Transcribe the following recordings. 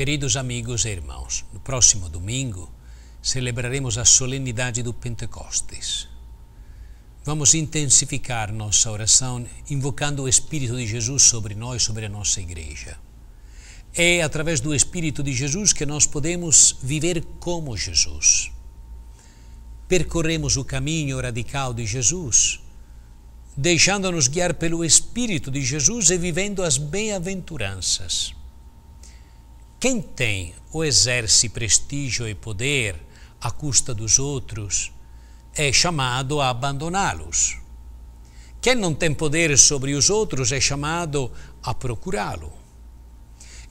Queridos amigos e irmãos, no próximo domingo celebraremos a solenidade do Pentecostes. Vamos intensificar nossa oração invocando o Espírito de Jesus sobre nós, sobre a nossa igreja. É através do Espírito de Jesus que nós podemos viver como Jesus. Percorremos o caminho radical de Jesus, deixando-nos guiar pelo Espírito de Jesus e vivendo as bem-aventuranças. Quem tem ou exerce prestígio e poder à custa dos outros é chamado a abandoná-los. Quem não tem poder sobre os outros é chamado a procurá-lo.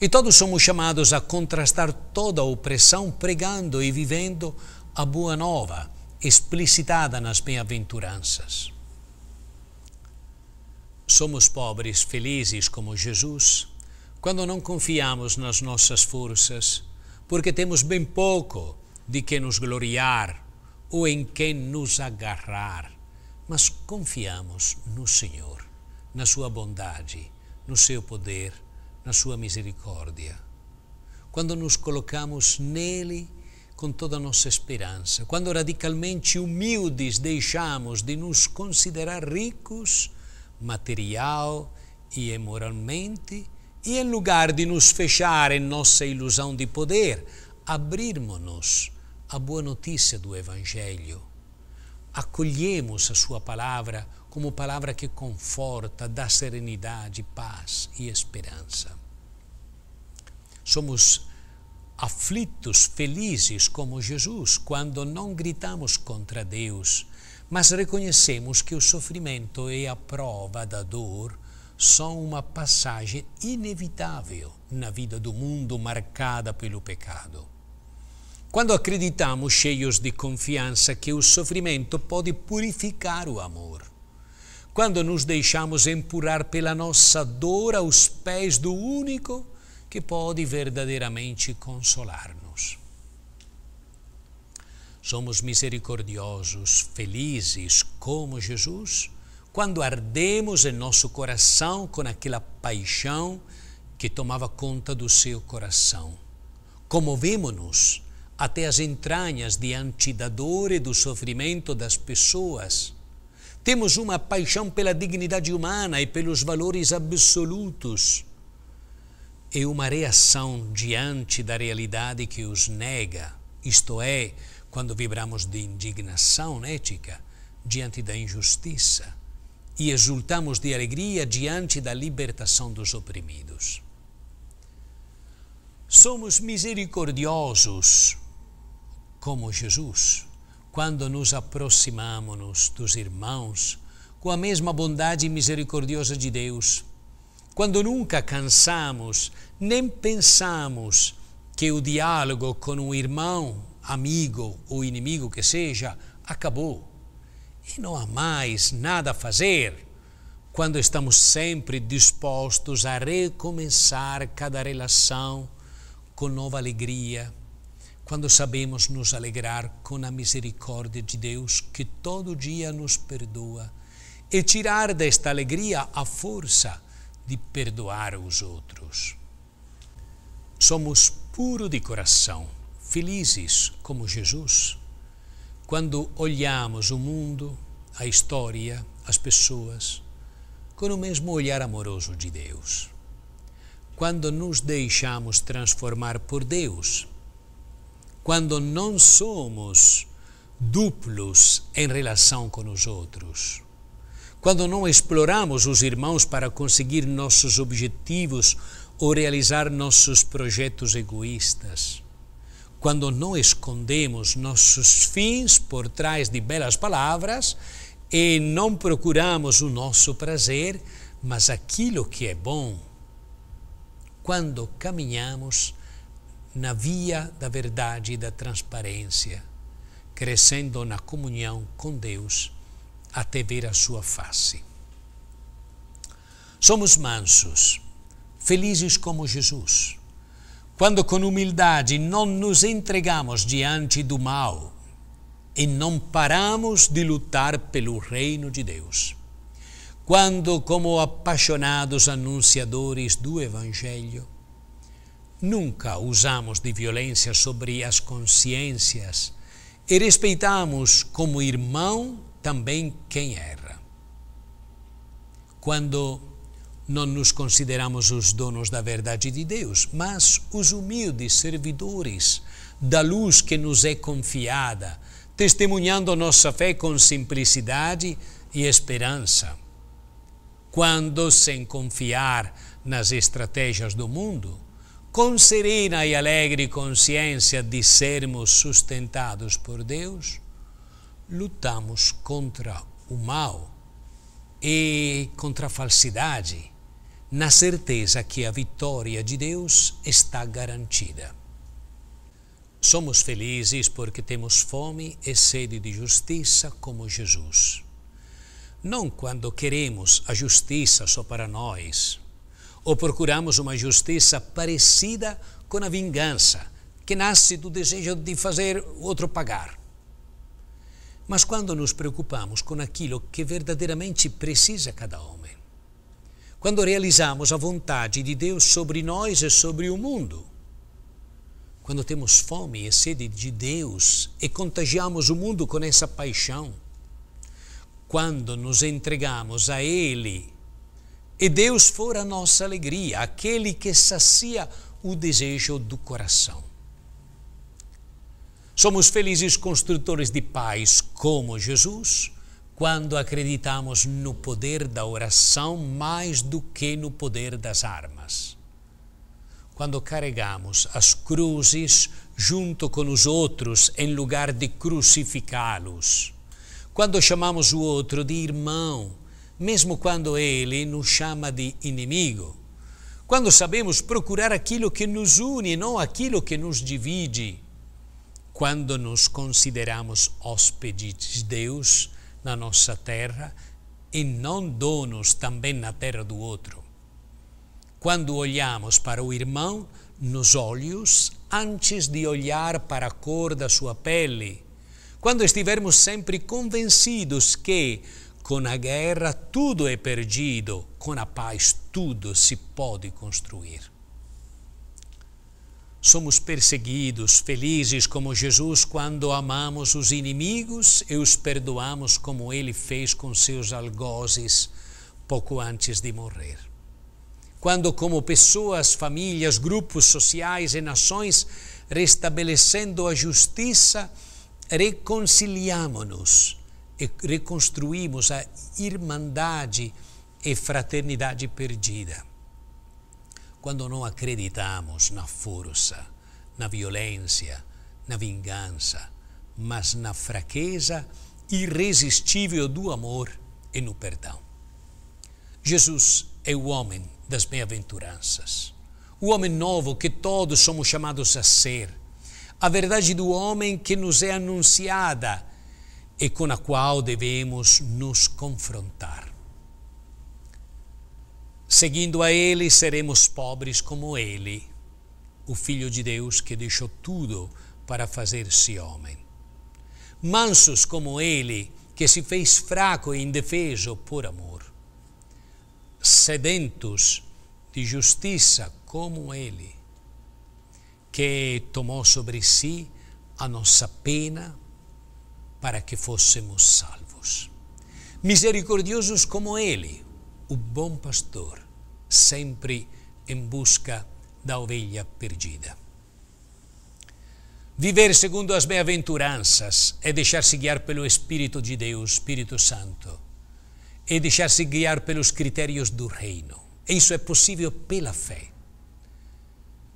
E todos somos chamados a contrastar toda a opressão pregando e vivendo a boa nova explicitada nas bem-aventuranças. Somos pobres felizes como Jesus quando não confiamos nas nossas forças, porque temos bem pouco de que nos gloriar ou em quem nos agarrar, mas confiamos no Senhor, na Sua bondade, no seu poder, na Sua misericórdia. Quando nos colocamos nele com toda a nossa esperança, quando radicalmente humildes deixamos de nos considerar ricos material e moralmente, e em lugar de nos fechar em nossa ilusão de poder, abrirmos-nos à boa notícia do Evangelho. Acolhemos a Sua palavra como palavra que conforta, dá serenidade, paz e esperança. Somos aflitos, felizes como Jesus, quando não gritamos contra Deus, mas reconhecemos que o sofrimento é a prova da dor são uma passagem inevitável na vida do mundo marcada pelo pecado. Quando acreditamos, cheios de confiança, que o sofrimento pode purificar o amor. Quando nos deixamos empurrar pela nossa dor aos pés do único que pode verdadeiramente consolar-nos. Somos misericordiosos, felizes como Jesus? quando ardemos em nosso coração com aquela paixão que tomava conta do seu coração. Comovemos-nos até as entranhas diante da dor e do sofrimento das pessoas. Temos uma paixão pela dignidade humana e pelos valores absolutos. E uma reação diante da realidade que os nega, isto é, quando vibramos de indignação ética né, diante da injustiça e exultamos de alegria diante da libertação dos oprimidos. Somos misericordiosos, como Jesus, quando nos aproximamos dos irmãos com a mesma bondade misericordiosa de Deus, quando nunca cansamos nem pensamos que o diálogo com um irmão, amigo ou inimigo que seja, acabou e não há mais nada a fazer quando estamos sempre dispostos a recomeçar cada relação com nova alegria, quando sabemos nos alegrar com a misericórdia de Deus que todo dia nos perdoa e tirar desta alegria a força de perdoar os outros. Somos puro de coração, felizes como Jesus quando olhamos o mundo, a história, as pessoas, com o mesmo olhar amoroso de Deus. Quando nos deixamos transformar por Deus, quando não somos duplos em relação com os outros, quando não exploramos os irmãos para conseguir nossos objetivos ou realizar nossos projetos egoístas, quando não escondemos nossos fins por trás de belas palavras e não procuramos o nosso prazer, mas aquilo que é bom, quando caminhamos na via da verdade e da transparência, crescendo na comunhão com Deus até ver a sua face. Somos mansos, felizes como Jesus quando com humildade não nos entregamos diante do mal e não paramos de lutar pelo reino de Deus. Quando, como apaixonados anunciadores do Evangelho, nunca usamos de violência sobre as consciências e respeitamos como irmão também quem erra. Quando não nos consideramos os donos da verdade de Deus, mas os humildes servidores da luz que nos é confiada, testemunhando nossa fé com simplicidade e esperança. Quando, sem confiar nas estratégias do mundo, com serena e alegre consciência de sermos sustentados por Deus, lutamos contra o mal e contra a falsidade na certeza que a vitória de Deus está garantida. Somos felizes porque temos fome e sede de justiça como Jesus. Não quando queremos a justiça só para nós, ou procuramos uma justiça parecida com a vingança, que nasce do desejo de fazer o outro pagar. Mas quando nos preocupamos com aquilo que verdadeiramente precisa cada homem, quando realizamos a vontade de Deus sobre nós e sobre o mundo. Quando temos fome e sede de Deus e contagiamos o mundo com essa paixão. Quando nos entregamos a Ele e Deus for a nossa alegria, aquele que sacia o desejo do coração. Somos felizes construtores de paz como Jesus quando acreditamos no poder da oração mais do que no poder das armas. Quando carregamos as cruzes junto com os outros em lugar de crucificá-los. Quando chamamos o outro de irmão, mesmo quando ele nos chama de inimigo. Quando sabemos procurar aquilo que nos une, não aquilo que nos divide. Quando nos consideramos hóspedes de Deus, na nossa terra e não donos também na terra do outro. Quando olhamos para o irmão nos olhos, antes de olhar para a cor da sua pele, quando estivermos sempre convencidos que com a guerra tudo é perdido, com a paz tudo se pode construir. Somos perseguidos, felizes como Jesus quando amamos os inimigos e os perdoamos como ele fez com seus algozes pouco antes de morrer. Quando, como pessoas, famílias, grupos sociais e nações, restabelecendo a justiça, reconciliamos nos e reconstruímos a irmandade e fraternidade perdida quando não acreditamos na força, na violência, na vingança, mas na fraqueza irresistível do amor e no perdão. Jesus é o homem das bem-aventuranças, o homem novo que todos somos chamados a ser, a verdade do homem que nos é anunciada e com a qual devemos nos confrontar. Seguindo a Ele, seremos pobres como Ele, o Filho de Deus que deixou tudo para fazer-se homem. Mansos como Ele, que se fez fraco e indefeso por amor. Sedentos de justiça como Ele, que tomou sobre si a nossa pena para que fôssemos salvos. Misericordiosos como Ele, o bom pastor sempre em busca da ovelha perdida. Viver segundo as bem-aventuranças é deixar-se guiar pelo Espírito de Deus, Espírito Santo, e é deixar-se guiar pelos critérios do reino. E isso é possível pela fé.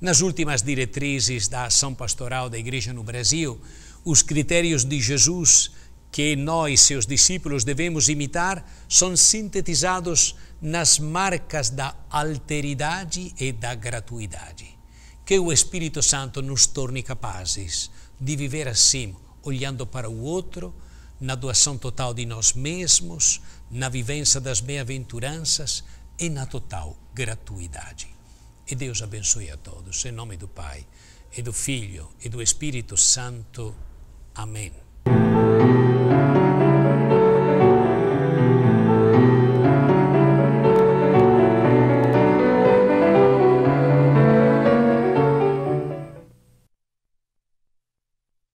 Nas últimas diretrizes da ação pastoral da Igreja no Brasil, os critérios de Jesus que nós, seus discípulos, devemos imitar são sintetizados nas marcas da alteridade e da gratuidade. Que o Espírito Santo nos torne capazes de viver assim, olhando para o outro, na doação total de nós mesmos, na vivência das bem-aventuranças e na total gratuidade. E Deus abençoe a todos, em nome do Pai, e do Filho, e do Espírito Santo. Amém.